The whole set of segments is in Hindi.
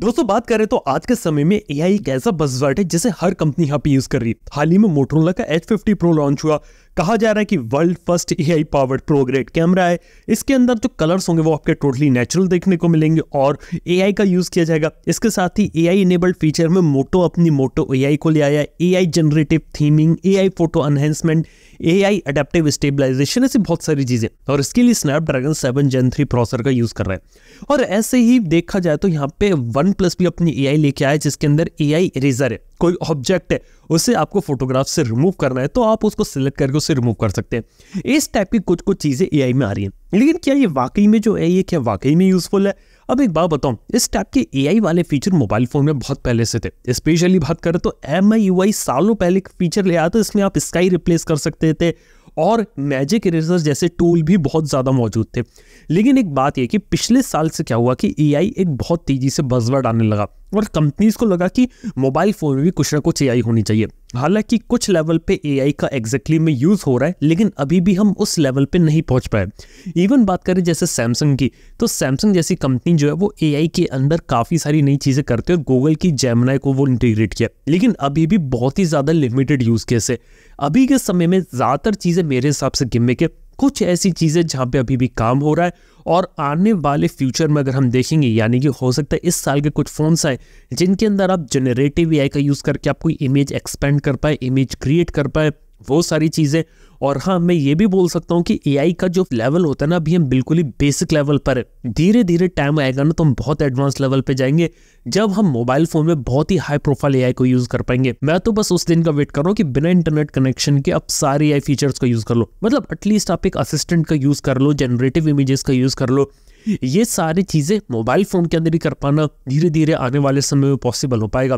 दोस्तों बात करें तो आज के समय में ए आई एक ऐसा बजवर्ड है जिसे हर कंपनी यहाँ पे यूज कर रही है हाल ही में मोटरोला का एच फिफ्टी प्रो लॉन्च हुआ कहा जा रहा है कि world first A I powered pro grade camera है इसके अंदर जो कलर्स होंगे वो आपके टोटली नेचुरल देखने को मिलेंगे और ए आई का यूज किया जाएगा इसके साथ ही ए आई इनेबल्ड फीचर में मोटो अपनी मोटो ए आई को ले आया A I generative theming A I photo enhancement A I adaptive stabilisation ऐसी बहुत सारी चीजें और इसके लिए Snapdragon seven gen three processor का यूज कर रहे हैं और ऐसे ही देखा जाए तो यहाँ पे वन प्लस भी अपनी ए लेके आया जिसके अंदर ए आई है कोई ऑब्जेक्ट है उसे आपको फोटोग्राफ से रिमूव करना है तो आप उसको सिलेक्ट करके उसे रिमूव कर सकते हैं इस टाइप की कुछ कुछ चीज़ें ए में आ रही हैं लेकिन क्या ये वाकई में जो है ये क्या वाकई में यूज़फुल है अब एक बात बताऊं इस टाइप के एआई वाले फीचर मोबाइल फोन में बहुत पहले से थे स्पेशली बात करें तो एम सालों पहले फीचर ले आया था इसमें आप स्काई रिप्लेस कर सकते थे और मैजिक इरेजर जैसे टूल भी बहुत ज़्यादा मौजूद थे लेकिन एक बात यह कि पिछले साल से क्या हुआ कि ए एक बहुत तेज़ी से बजवर्ड आने लगा और कंपनीज को लगा कि मोबाइल फ़ोन में भी कुछ ना कुछ ए होनी चाहिए हालांकि कुछ लेवल पे एआई का एग्जैक्टली में यूज़ हो रहा है लेकिन अभी भी हम उस लेवल पे नहीं पहुंच पाए इवन बात करें जैसे सैमसंग की तो सैमसंग जैसी कंपनी जो है वो एआई के अंदर काफ़ी सारी नई चीज़ें करते हैं और गूगल की जेमनाई को वो इंटीग्रेट किया लेकिन अभी भी बहुत ही ज़्यादा लिमिटेड यूज़ केस है अभी के समय में ज़्यादातर चीज़ें मेरे हिसाब से गिमे के कुछ ऐसी चीज़ें जहाँ पे अभी भी काम हो रहा है और आने वाले फ्यूचर में अगर हम देखेंगे यानी कि हो सकता है इस साल के कुछ फ़ोन्स आए जिनके अंदर आप जनरेटिव ए का यूज़ करके आप कोई इमेज एक्सपेंड कर पाए इमेज क्रिएट कर पाए वो सारी चीज़ें और हाँ मैं ये भी बोल सकता हूँ कि एआई का जो लेवल होता है ना अभी हम बिल्कुल ही बेसिक लेवल पर है धीरे धीरे टाइम आएगा ना तो हम बहुत एडवांस लेवल पे जाएंगे जब हम मोबाइल फ़ोन में बहुत ही हाई प्रोफाइल एआई को यूज़ कर पाएंगे मैं तो बस उस दिन का वेट कर रहा हूँ कि बिना इंटरनेट कनेक्शन के आप सारे ए फीचर्स का यूज़ कर लो मतलब एटलीस्ट आप एक असिस्टेंट का यूज़ कर लो जनरेटिव इमेजेस का यूज़ कर लो ये सारी चीज़ें मोबाइल फ़ोन के अंदर ही कर पाना धीरे धीरे आने वाले समय में पॉसिबल हो पाएगा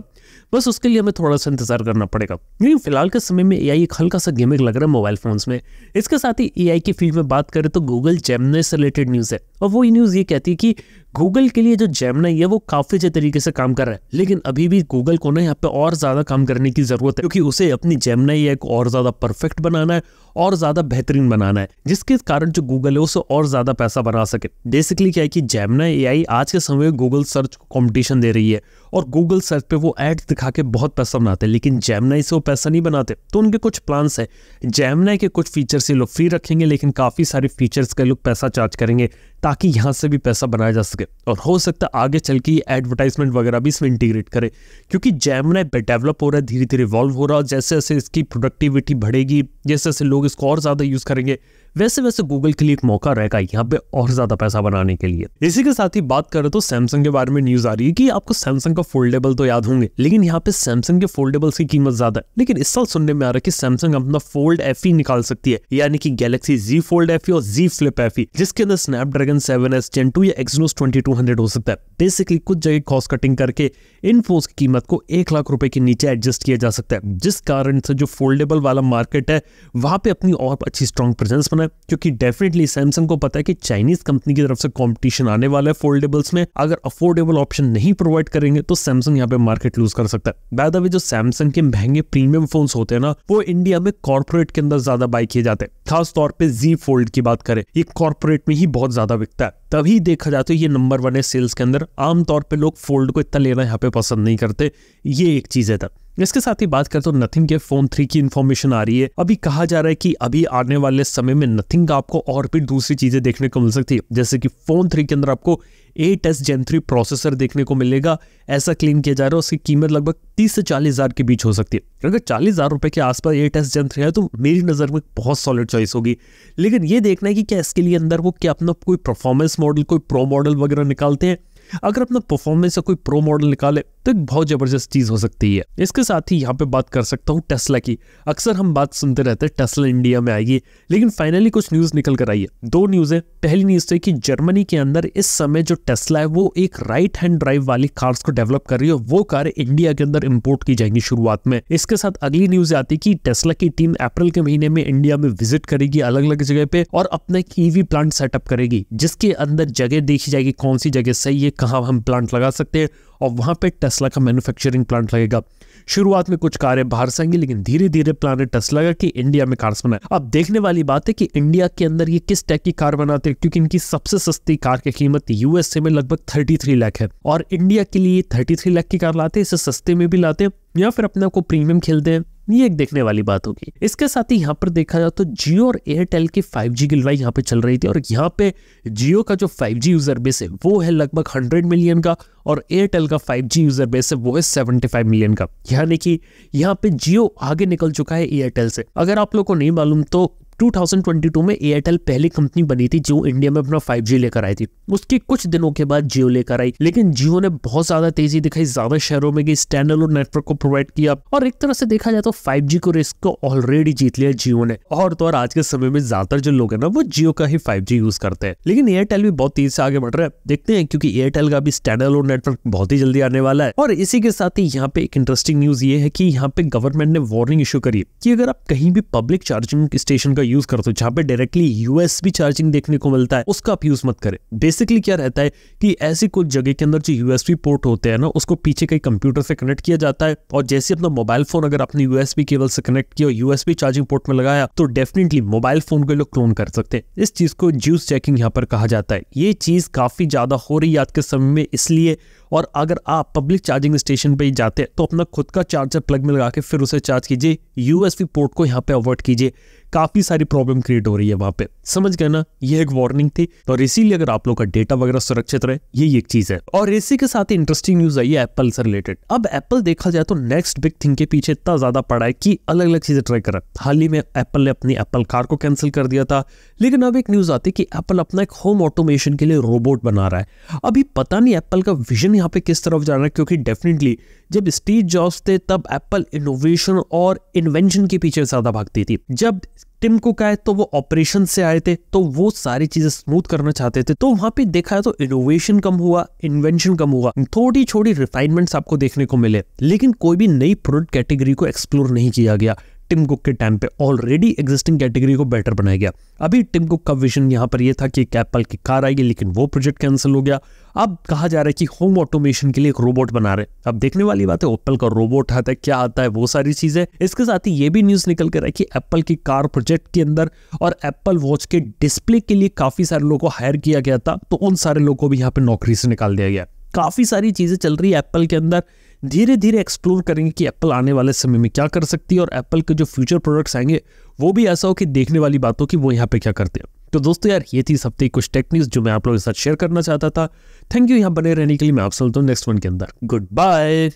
बस उसके लिए हमें थोड़ा सा इंतज़ार करना पड़ेगा लेकिन फिलहाल के समय में ए एक हल्का सा गेमिंग लग रहा है मोबाइल फ़ोन्स में इसके साथ ही ए की फील्ड में बात करें तो गूगल जेमने से रिलेटेड न्यूज़ है और वो न्यूज़ ये कहती है कि गूगल के लिए जो जेमनाई है वो काफी अच्छे तरीके से काम कर रहा है लेकिन अभी भी गूगल को ना यहाँ पे और ज्यादा काम करने की जरूरत है क्योंकि उसे अपनी जेमनाई को और ज्यादा परफेक्ट बनाना है और ज्यादा बेहतरीन बनाना है जिसके कारण जो गूगल है उसे और ज्यादा पैसा बना सके बेसिकली क्या है कि जेमना ए आज के समय गूगल सर्च को कॉम्पिटिशन दे रही है और गूगल सर्च पे वो एड्स दिखा के बहुत पैसा बनाते हैं लेकिन जैमनाई से वो पैसा नहीं बनाते तो उनके कुछ प्लान्स हैं जैमनाई के कुछ फीचर्स ये लोग फ्री रखेंगे लेकिन काफ़ी सारे फीचर्स का लोग पैसा चार्ज करेंगे ताकि यहाँ से भी पैसा बनाया जा सके और हो सकता है आगे चल के एडवर्टाइजमेंट वगैरह भी इसमें इंटीग्रेट करें क्योंकि जैमनाई डेवलप हो रहा है धीरे धीरे इवॉल्व हो रहा है जैसे जैसे इसकी प्रोडक्टिविटी बढ़ेगी जैसे जैसे लोग इसको और ज़्यादा यूज़ करेंगे वैसे वैसे गूगल के लिए एक मौका रहेगा यहाँ पे और ज्यादा पैसा बनाने के लिए इसी के साथ ही बात करें तो सैमसंग के बारे में न्यूज आ रही है कि आपको सैमसंग का फोल्डेबल तो याद होंगे लेकिन यहाँ पे सैमसंग के फोल्डेबल्स की कीमत ज्यादा है लेकिन इस साल सुनने में आ रहा है कि सैमसंग अपना फोल्ड एफ e निकाल सकती है यानी कि गैलेक्सी जी फोल्ड एफ और जी फ्लिप एफ जिसके अंदर Snapdragon seven S ten two या एक्सनोस ट्वेंटी टू हंड्रेड हो सकता है बेसिकली कुछ जगह कॉस्ट कटिंग करके इन फोन की कीमत को एक लाख रुपए के नीचे एडजस्ट किया जा सकता है जिस कारण से जो फोल्डेबल वाला मार्केट है वहां पे अपनी और अच्छी स्ट्रॉन्ग प्रेजेंस बना है क्योंकि डेफिनेटली सैमसंग को पता है कि चाइनीज कंपनी की तरफ से कॉम्पिटिशन आने वाला है फोल्डेबल्स में अगर अफोर्डेबल ऑप्शन नहीं प्रोवाइड करेंगे तो सैमसंग यहाँ पे मार्केट लूज कर सकता है बाय द वे जो सैमसंग के महंगे प्रीमियम फोन होते हैं ना वो इंडिया में कॉर्पोरेट के अंदर ज्यादा बाय किए जाते हैं खासतौर पर जी फोल्ड की बात करें ये कॉर्पोरेट में ही बहुत ज्यादा बिकता है तभी देखा जाता है ये नंबर वन है सेल्स के अंदर आमतौर पर लोग फोल्ड को इतना लेना यहाँ पे पसंद नहीं करते ये एक चीज है था इसके साथ ही बात करते तो नथिंग के फोन थ्री की इन्फॉर्मेशन आ रही है अभी कहा जा रहा है कि अभी आने वाले समय में नथिंग का आपको और भी दूसरी चीजें देखने को मिल सकती है जैसे कि फोन थ्री के अंदर आपको ए टेस जेन थ्री प्रोसेसर देखने को मिलेगा ऐसा क्लेम किया जा रहा है उसकी कीमत लगभग तीस से चालीस हजार के बीच हो सकती है अगर चालीस हजार रुपए के आसपास ए टेस जेन थ्री है तो मेरी नज़र में बहुत सॉलिड चॉइस होगी लेकिन ये देखना है कि क्या इसके लिए अंदर वो क्या अपना कोई परफॉर्मेंस मॉडल कोई प्रो मॉडल वगैरह निकालते हैं अगर अपना परफॉर्मेंस का कोई प्रो मॉडल निकाले तो एक बहुत ज़बरदस्त चीज़ हो सकती है इसके साथ ही यहाँ पे बात कर सकता हूँ टेस्ला की अक्सर हम बात सुनते रहते हैं टेस्ला इंडिया में आएगी लेकिन फाइनली कुछ न्यूज़ निकल कर आई है दो न्यूज है पहली न्यूज़ तो है कि जर्मनी के अंदर इस समय जो टेस्ला है वो एक राइट हैंड ड्राइव वाली कार्स को डेवलप कर रही है वो कार इंडिया के अंदर इम्पोर्ट की जाएंगी शुरुआत में इसके साथ अगली न्यूज़ आती है कि टेस्ला की टीम अप्रैल के महीने में इंडिया में विजिट करेगी अलग अलग जगह पे और अपना एक ईवी प्लांट सेटअप करेगी जिसके अंदर जगह देखी जाएगी कौन सी जगह सही है कहाँ हम प्लांट लगा सकते हैं और वहाँ पे टेस्ला का मैन्युफैक्चरिंग प्लांट लगेगा शुरुआत में कुछ कारें बाहर से आएंगी लेकिन धीरे धीरे प्लान है टेस्ला का कि इंडिया में कार्स बनाए अब देखने वाली बात है कि इंडिया के अंदर ये किस टाइप की कार बनाते हैं क्योंकि इनकी सबसे सस्ती कार की कीमत यूएसए में लगभग थर्टी थ्री लाख है और इंडिया के लिए थर्टी थ्री लाख की कार लाते हैं इसे सस्ते में भी लाते हैं या फिर अपने आपको प्रीमियम खेलते हैं ये एक देखने वाली बात होगी इसके साथ ही यहाँ पर देखा जाए तो जियो और एयरटेल की फाइव जी की लड़ाई यहाँ पे चल रही थी और यहाँ पे जियो का जो फाइव जी यूजर बेस है वो है लगभग हंड्रेड मिलियन का और एयरटेल का फाइव जी यूजर बेस है वो है सेवेंटी फाइव मिलियन का यानी कि यहाँ पे जियो आगे निकल चुका है एयरटेल से अगर आप लोग को नहीं मालूम तो 2022 में एयरटेल पहली कंपनी बनी थी जो इंडिया में अपना 5G लेकर आई थी उसके कुछ दिनों के बाद जियो लेकर आई लेकिन जियो ने बहुत ज्यादा तेजी दिखाई ज्यादा शहरों में और नेटवर्क को प्रोवाइड किया और एक तरह से देखा जाए तो फाइव को रिस्क को ऑलरेडी जीत लिया जियो ने और तो और आज के समय में ज्यादातर जो लोग है ना वो जियो का ही फाइव यूज करते हैं लेकिन एयरटेल भी बहुत तेज से आगे बढ़ रहा है देखते हैं क्योंकि एयरटेल का भी और नेटवर्क बहुत ही जल्दी आने वाला है और इसी के साथ ही यहाँ पे एक इंटरेस्टिंग न्यूज ये है कि यहाँ पे गवर्नमेंट ने वार्निंग इशू करी कि अगर आप कहीं भी पब्लिक चार्जिंग स्टेशन का यूज करते हो जहां पे डायरेक्टली यूएसबी चार्जिंग देखने को मिलता है उसका आप यूज मत करें बेसिकली क्या रहता है कि ऐसी कुछ जगह के अंदर जो यूएस पोर्ट होते हैं ना उसको पीछे कई कंप्यूटर से कनेक्ट किया जाता है और जैसे अपना मोबाइल फोन अगर आपने यूएसबी केबल से कनेक्ट किया यूएस यूएसबी चार्जिंग पोर्ट में लगाया तो डेफिनेटली मोबाइल फोन को लोग क्लोन कर सकते हैं इस चीज को ज्यूस चेकिंग यहाँ पर कहा जाता है ये चीज काफी ज्यादा हो रही है आज के समय में इसलिए और अगर आप पब्लिक चार्जिंग स्टेशन पर ही जाते हैं तो अपना खुद का चार्जर प्लग में लगा के फिर उसे चार्ज कीजिए यूएसबी पोर्ट को यहाँ पे अवॉइड कीजिए काफी सारी प्रॉब्लम क्रिएट हो रही है वहां पे समझ गए ना ये एक वार्निंग थी तो इसीलिए अगर आप लोग का डेटा वगैरह सुरक्षित रहे ये एक चीज है और इसी के साथ इंटरेस्टिंग न्यूज आई है एप्पल से रिलेटेड अब एप्पल देखा जाए तो नेक्स्ट बिग थिंग के पीछे इतना ज्यादा पड़ा है कि अलग अलग चीजें ट्राई करा हाल ही में एप्पल ने अपनी एप्पल कार को कैंसिल कर दिया था लेकिन अब एक न्यूज आती है कि एप्पल अपना एक होम ऑटोमेशन के लिए रोबोट बना रहा है अभी पता नहीं एप्पल का विजन यहाँ पे किस तरफ जा रहा है क्योंकि डेफिनेटली जब स्टीव जॉब्स थे तब एप्पल इनोवेशन और इन्वेंशन के पीछे ज्यादा भागती थी जब टिम कुक आए तो वो ऑपरेशन से आए थे तो वो सारी चीजें स्मूथ करना चाहते थे तो वहां पे देखा है तो इनोवेशन कम हुआ इन्वेंशन कम हुआ थोड़ी छोटी रिफाइनमेंट्स आपको देखने को मिले लेकिन कोई भी नई प्रोडक्ट कैटेगरी को एक्सप्लोर नहीं किया गया टिम कुक के टाइम पे ऑलरेडी एग्जिस्टिंग कैटेगरी को बेटर बनाया गया अभी टिम कुक का विजन यहाँ पर यह था कि एक एप्पल की कार आएगी लेकिन वो प्रोजेक्ट कैंसिल हो गया अब कहा जा रहा है कि होम ऑटोमेशन के लिए एक रोबोट बना रहे अब देखने वाली बात है एप्पल का रोबोट आता है क्या आता है वो सारी चीजें इसके साथ ही ये भी न्यूज निकल कर है कि एप्पल की कार प्रोजेक्ट के अंदर और एप्पल वॉच के डिस्प्ले के लिए काफी सारे लोगों को हायर किया गया था तो उन सारे लोगों को भी यहाँ पे नौकरी से निकाल दिया गया काफ़ी सारी चीज़ें चल रही है एप्पल के अंदर धीरे धीरे एक्सप्लोर करेंगे कि एप्पल आने वाले समय में क्या कर सकती है और एप्पल के जो फ्यूचर प्रोडक्ट्स आएंगे वो भी ऐसा हो कि देखने वाली बात हो कि वो यहाँ पे क्या करते हैं तो दोस्तों यार ये थी इस हफ्ते कुछ टेक्निक्स जो मैं आप लोगों के साथ शेयर करना चाहता था थैंक यू यहाँ बने रहने के लिए मैं आप सुनता हूँ नेक्स्ट वन के अंदर गुड बाय